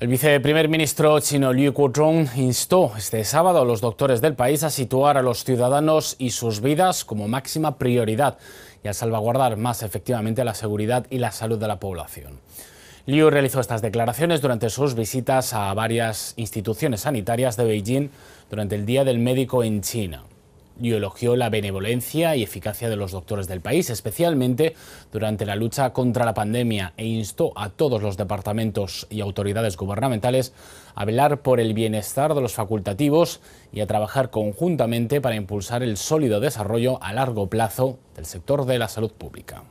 El viceprimer ministro chino Liu Ku instó este sábado a los doctores del país a situar a los ciudadanos y sus vidas como máxima prioridad y a salvaguardar más efectivamente la seguridad y la salud de la población. Liu realizó estas declaraciones durante sus visitas a varias instituciones sanitarias de Beijing durante el Día del Médico en China y elogió la benevolencia y eficacia de los doctores del país, especialmente durante la lucha contra la pandemia, e instó a todos los departamentos y autoridades gubernamentales a velar por el bienestar de los facultativos y a trabajar conjuntamente para impulsar el sólido desarrollo a largo plazo del sector de la salud pública.